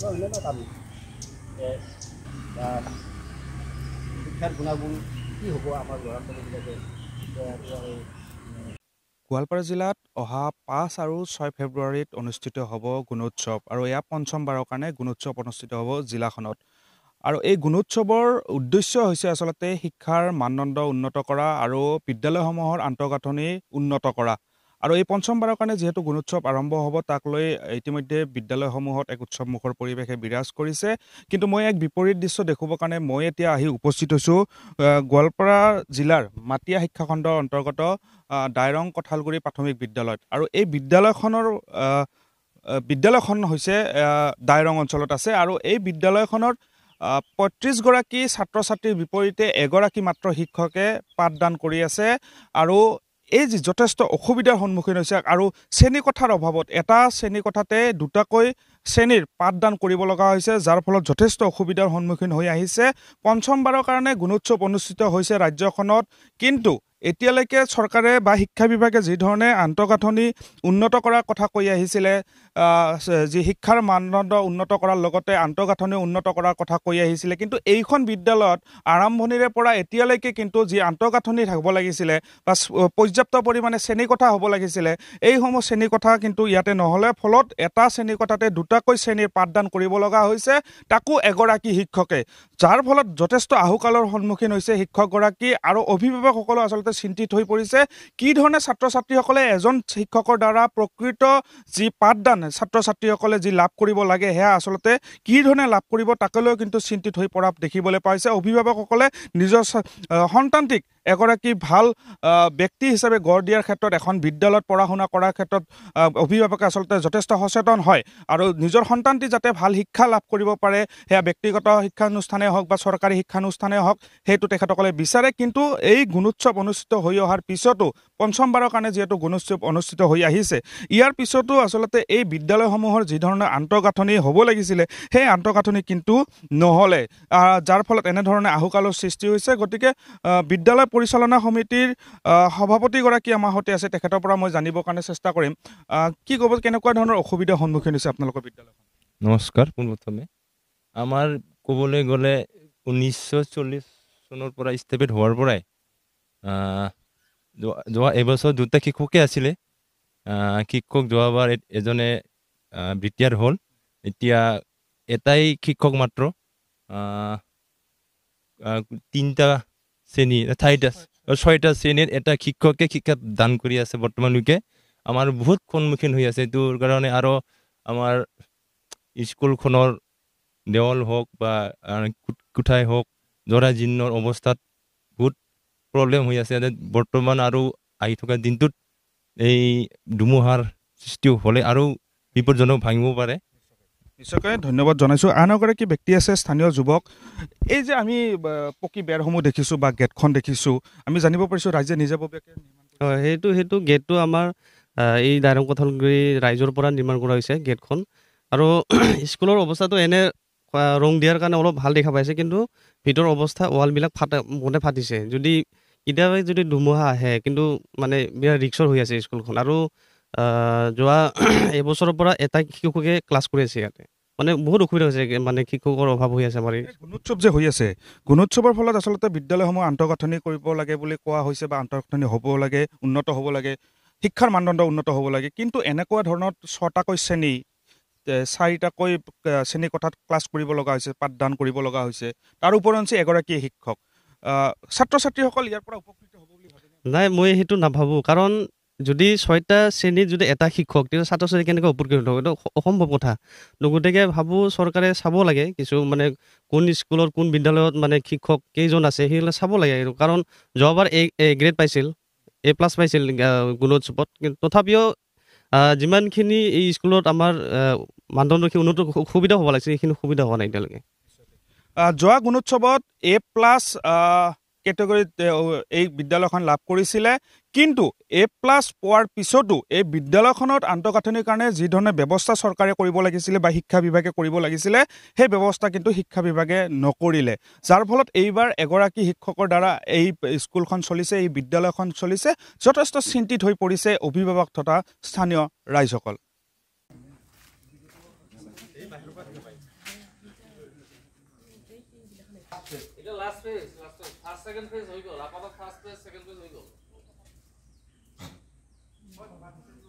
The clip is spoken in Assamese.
গোৱালপাৰা জিলাত অহা পাঁচ আৰু ছয় ফেব্ৰুৱাৰীত অনুষ্ঠিত হ'ব গুণোৎসৱ আৰু এয়া পঞ্চমবাৰৰ কাৰণে গুণোৎসৱ অনুষ্ঠিত হ'ব জিলাখনত আৰু এই গুণোৎসৱৰ উদ্দেশ্য হৈছে আচলতে শিক্ষাৰ মানদণ্ড উন্নত কৰা আৰু বিদ্যালয়সমূহৰ আন্তঃগাঁথনি উন্নত কৰা আৰু এই পঞ্চমবাৰৰ কাৰণে যিহেতু গুণোৎসৱ আৰম্ভ হ'ব তাক লৈ ইতিমধ্যে বিদ্যালয়সমূহত এক উৎসৱমুখৰ পৰিৱেশে বিৰাজ কৰিছে কিন্তু মই এক বিপৰীত দৃশ্য দেখুৱাবৰ কাৰণে মই এতিয়া আহি উপস্থিত হৈছোঁ গোৱালপাৰা জিলাৰ মাটিয়া শিক্ষাখণ্ডৰ অন্তৰ্গত দাইৰং কঠালগুৰি প্ৰাথমিক বিদ্যালয়ত আৰু এই বিদ্যালয়খনৰ বিদ্যালয়খন হৈছে দাইৰং অঞ্চলত আছে আৰু এই বিদ্যালয়খনত পঁয়ত্ৰিছগৰাকী ছাত্ৰ ছাত্ৰীৰ বিপৰীতে এগৰাকী মাত্ৰ শিক্ষকে পাঠদান কৰি আছে আৰু এই যি যথেষ্ট অসুবিধাৰ সন্মুখীন হৈছে আৰু শ্ৰেণীকোঠাৰ অভাৱত এটা শ্ৰেণীকোঠাতে দুটাকৈ শ্ৰেণীৰ পাঠদান কৰিব লগা হৈছে যাৰ ফলত যথেষ্ট অসুবিধাৰ সন্মুখীন হৈ আহিছে পঞ্চমবাৰৰ কাৰণে গুণোৎসৱ অনুষ্ঠিত হৈছে ৰাজ্যখনত কিন্তু এতিয়ালৈকে চৰকাৰে বা শিক্ষা বিভাগে যিধৰণে আন্তঃগাঁথনি উন্নত কৰাৰ কথা কৈ আহিছিলে যি শিক্ষাৰ মানদণ্ড উন্নত কৰাৰ লগতে আন্তঃগাঁথনি উন্নত কৰাৰ কথা কৈ আহিছিলে কিন্তু এইখন বিদ্যালয়ত আৰম্ভণিৰে পৰা এতিয়ালৈকে কিন্তু যি আন্তঃগাঁথনি থাকিব লাগিছিলে বা পৰ্যাপ্ত পৰিমাণে শ্ৰেণীকোঠা হ'ব লাগিছিলে এইসমূহ শ্ৰেণীকোঠা কিন্তু ইয়াতে নহ'লে ফলত এটা শ্ৰেণীকোঠাতে দুটাকৈ শ্ৰেণীৰ পাঠদান কৰিব লগা হৈছে তাকো এগৰাকী শিক্ষকে যাৰ ফলত যথেষ্ট আহুকালৰ সন্মুখীন হৈছে শিক্ষকগৰাকী আৰু অভিভাৱকসকলেও আচলতে চিন্তিত হৈ পৰিছে কি ধৰণে ছাত্ৰ ছাত্ৰীসকলে এজন শিক্ষকৰ দ্বাৰা প্ৰকৃত যি পাঠদান ছাত্ৰ ছাত্ৰীসকলে যি লাভ কৰিব লাগে সেয়া আচলতে কি ধৰণে লাভ কৰিব তাকলৈও কিন্তু চিন্তিত হৈ পৰা দেখিবলৈ পাইছে অভিভাৱকসকলে নিজৰ সন্তানটিক এগৰাকী ভাল ব্যক্তি হিচাপে গঢ় দিয়াৰ ক্ষেত্ৰত এখন বিদ্যালয়ত পঢ়া শুনা কৰাৰ ক্ষেত্ৰত অভিভাৱকে আচলতে যথেষ্ট সচেতন হয় আৰু নিজৰ সন্তানটি যাতে ভাল শিক্ষা লাভ কৰিব পাৰে সেয়া ব্যক্তিগত শিক্ষানুষ্ঠানেই হওক বা চৰকাৰী শিক্ষানুষ্ঠানেই হওক সেইটো তেখেতসকলে বিচাৰে কিন্তু এই গুণোৎসৱ অনুষ্ঠিত হৈ অহাৰ পিছতো পঞ্চমবাৰৰ কাৰণে যিহেতু গুণোৎসৱ অনুষ্ঠিত হৈ আহিছে ইয়াৰ পিছতো আচলতে এই বিদ্যালয়সমূহৰ যিধৰণে আন্তঃগাঁথনি হ'ব লাগিছিলে সেই আন্তঃগাঁথনি কিন্তু নহ'লে যাৰ ফলত এনেধৰণে আহুকালৰ সৃষ্টি হৈছে গতিকে বিদ্যালয় পৰিচালনা সমিতিৰ সভাপতিগৰাকী আমাৰ সৈতে আছে তেখেতৰ পৰা মই জানিবৰ কাৰণে চেষ্টা কৰিম কি ক'ব কেনেকুৱা ধৰণৰ অসুবিধাৰ সন্মুখীন হৈছে আপোনালোকৰ বিদ্যালয়খন নমস্কাৰ পোনপ্ৰথমে আমাৰ ক'বলৈ গ'লে ঊনৈছশ চল্লিছ চনৰ পৰা ষ্টেপেড হোৱাৰ পৰাই যোৱা এবছৰ দুটা শিক্ষকে আছিলে শিক্ষক যোৱাবাৰ এজনে ৰিটায়াৰ হ'ল এতিয়া এটাই শিক্ষক মাত্ৰ তিনিটা শ্ৰেণী ঠাইত ছয়টা শ্ৰেণীত এটা শিক্ষকে শিক্ষা দান কৰি আছে বৰ্তমানলৈকে আমাৰ বহুত সন্মুখীন হৈ আছে এইটোৰ কাৰণে আৰু আমাৰ স্কুলখনৰ দেৱল হওক বা কোঠাই হওক জৰাজীৰ্ণৰ অৱস্থাত বহুত প্ৰব্লেম হৈ আছে বৰ্তমান আৰু আহি থকা দিনটোত এই ধুমুহাৰ সৃষ্টি হ'লে আৰু বিপদজনক ভাঙিব পাৰে নিশ্চয়কৈ ধন্যবাদ জনাইছোঁ আন এগৰাকী ব্যক্তি আছে স্থানীয় যুৱক এই যে আমি পকী বেৰসমূহ দেখিছোঁ বা গেটখন দেখিছোঁ আমি জানিব পাৰিছোঁ ৰাইজে নিজাববীয়াকৈ হয় সেইটো সেইটো গেটটো আমাৰ এই দাৰং কঠালগুৰি ৰাইজৰ পৰা নিৰ্মাণ কৰা হৈছে গেটখন আৰু স্কুলৰ অৱস্থাটো এনে ৰং দিয়াৰ কাৰণে অলপ ভাল দেখা পাইছে কিন্তু ভিতৰৰ অৱস্থা ৱালবিলাক ফাট মনে ফাটিছে যদি কেতিয়াবা যদি ধুমুহা আহে কিন্তু মানে বিৰাট ৰিক্সৰ হৈ আছে স্কুলখন আৰু যোৱা এবছৰৰ পৰা এটা শিক্ষককে ক্লাছ কৰি আছে ইয়াতে মানে বহুত অসুবিধা হৈছে মানে শিক্ষকৰ অভাৱ হৈ আছে আমাৰ গুণোৎসৱ যে হৈ আছে গুণোৎসৱৰ ফলত আচলতে বিদ্যালয়সমূহ আন্তঃগাঁথনি কৰিব লাগে বুলি কোৱা হৈছে বা আন্তঃগাঁথনি হ'ব লাগে উন্নত হ'ব লাগে শিক্ষাৰ মানদণ্ড উন্নত হ'ব লাগে কিন্তু এনেকুৱা ধৰণৰ ছটাকৈ শ্ৰেণী চাৰিটাকৈ শ্ৰেণী কথাত ক্লাছ কৰিব লগা হৈছে পাঠদান কৰিব লগা হৈছে তাৰ ওপৰঞ্চি এগৰাকী শিক্ষক ছাত্ৰ ছাত্ৰীসকল ইয়াৰ পৰা উপকৃত হ'ব বুলি নাই মই সেইটো নাভাবোঁ কাৰণ যদি ছয়টা শ্ৰেণীত যদি এটা শিক্ষক তেতিয়া ছাত্ৰ ছাত্ৰী কেনেকৈ উপকৃত হ'ব এইটো অসম্ভৱ কথা গতিকে ভাবোঁ চৰকাৰে চাব লাগে কিছু মানে কোন স্কুলত কোন বিদ্যালয়ত মানে শিক্ষক কেইজন আছে সেইবিলাক চাব লাগে আৰু কাৰণ যোৱাবাৰ এ এ গ্ৰেড পাইছিল এ প্লাছ পাইছিল গুণোৎসৱত কিন্তু তথাপিও যিমানখিনি এই স্কুলত আমাৰ মানদণ্ডখিনি উন্নত সুবিধা হ'ব লাগিছিল সেইখিনি সুবিধা হোৱা নাই এতিয়ালৈকে যোৱা গুণোৎসৱত এ প্লাছ কেটেগৰীত এই বিদ্যালয়খন লাভ কৰিছিলে কিন্তু এ প্লাছ পোৱাৰ পিছতো এই বিদ্যালয়খনত আন্তঃগাঁথনিৰ কাৰণে যিধৰণে ব্যৱস্থা চৰকাৰে কৰিব লাগিছিলে বা শিক্ষা বিভাগে কৰিব লাগিছিলে সেই ব্যৱস্থা কিন্তু শিক্ষা বিভাগে নকৰিলে যাৰ ফলত এইবাৰ এগৰাকী শিক্ষকৰ দ্বাৰা এই স্কুলখন চলিছে এই বিদ্যালয়খন চলিছে যথেষ্ট চিন্তিত হৈ পৰিছে অভিভাৱক তথা স্থানীয় ৰাইজসকল Bueno, vamos.